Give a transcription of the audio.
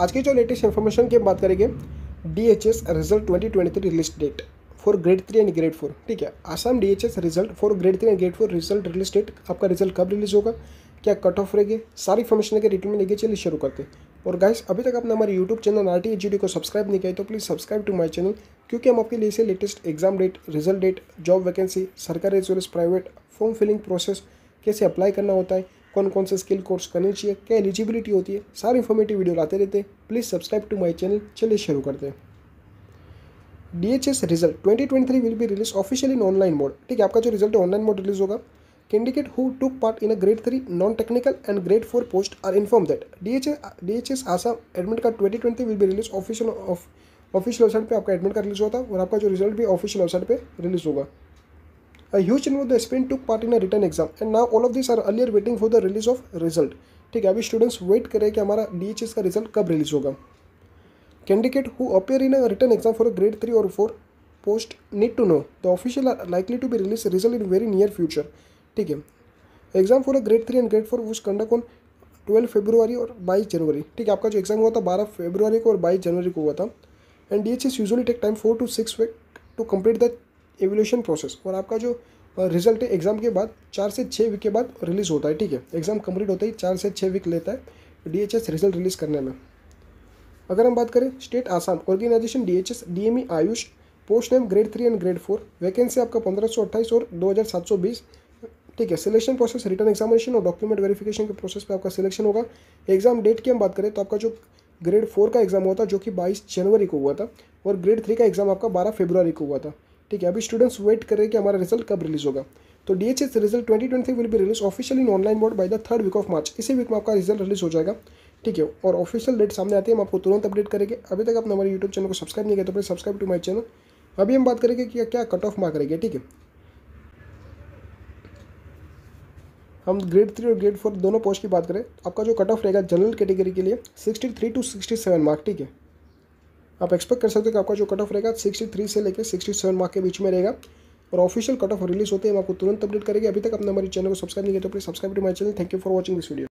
आज की जो लेटेस्ट इन्फॉर्मेशन की हम बात करेंगे D H S result twenty twenty three release date for grade three and grade four ठीक है Assam D H S result for grade three and grade four result release date आपका रिजल्ट कब release होगा क्या कट ऑफ रहेगी सारी information के return में लेके चलिए शुरू करते और गाइस अभी तक आपने हमारे YouTube channel R T H D को सब्सक्राइब नहीं किया तो please subscribe to my channel क्योंकि हम आपके लिए से latest exam date result date job vacancy सरकारी as well as private form filling process कैसे अप्लाई करना होता है कौन कौन से स्किल कोर्स करने चाहिए क्या एलिजिबिलिटी होती है सारी इन्फॉर्मेटिव वीडियो लाते रहते हैं please subscribe to my channel चलिए शुरू करते हैं D H S result twenty twenty three will be release official in online mode ठीक है आपका जो रिजल्ट है ऑनलाइन मोड रिलीज होगा candidate who took part in a grade three non technical and grade four post are inform that D H D H S Assam admit card twenty twenty will be release official of official website पर आपका admit card release होता है और आपका जो result भी official website पर release होगा A huge number of the aspirants took part in a written exam and now all of these are earlier waiting for the release of result. ठीक है अभी स्टूडेंट्स वेट करें कि हमारा D H S का result कब release होगा candidate who appear in a written exam for grade three और four post need to know the official are likely to be release result in very near future ठीक है exam for a grade three and grade four was conduct on twelve February और बाईस जनवरी ठीक है आपका जो exam हुआ था बारह फेब्रुवरी को और बाईस जनवरी को हुआ था and D H S usually take time four to six week to complete the evaluation process और आपका जो रिजल्ट है एग्ज़ाम के बाद चार से छः वीक के बाद रिलीज़ होता है ठीक है एग्ज़ाम कंप्लीट होता ही चार से छः वीक लेता है डी रिजल्ट रिलीज़ करने में अगर हम बात करें state Assam organization D H S D M E AYUSH post name grade three and grade four vacancy आपका पंद्रह सौ और दो हज़ार सात सौ बीस ठीक है सिलेक्शन प्रोसेस रिटर्न एग्जामिनेशन और डॉक्यूमेंट वेरिफिकेशन के प्रोसेस पे आपका सिलेक्शन होगा एग्जाम डेट की हम बात करें तो आपका जो ग्रेड फोर का एग्जाम हुआ था जो कि बाईस जनवरी को हुआ था और ग्रेड थ्री का एग्जाम आपका बारह फरवरी को हुआ था ठीक है अभी स्टूडेंट्स वेट कर रहे हैं कि हमारा रिजल्ट कब रिलीज होगा तो D H S result twenty twenty will be release official in online board by the third week of March इसी वीक में आपका रिजल्ट रिलीज हो जाएगा ठीक है और ऑफिशियल डेट सामने आती है हम आपको तुरंत अपडेट करेंगे अभी तक आपने हमारे यूट्यूब चैनल को सब्सक्राइब नहीं किया तो please subscribe to my channel अभी हम बात करेंगे कि क्या कट ऑफ मार्क रहेगी ठीक है हम ग्रेड थ्री और ग्रेड फोर दोनों पोस्ट की बात करें तो आपका जो कट ऑफ रहेगा जनरल कैटेगरी के लिए sixty three to sixty seven mark ठीक है आप एक्सपेक्ट कर सकते हो कि आपका जो कट ऑफ रहेगा सिक्सटी थ्री से लेकर सिक्सटी सेवन मार्क के बीच में रहेगा और ऑफिशियल कट ऑफ रिलीज होते हैं हम आपको तुरंत अपडेट करेंगे अभी तक अपने हमारे चैनल को सब्सक्राइब नहीं किया तो please subscribe to my channel thank you for watching this video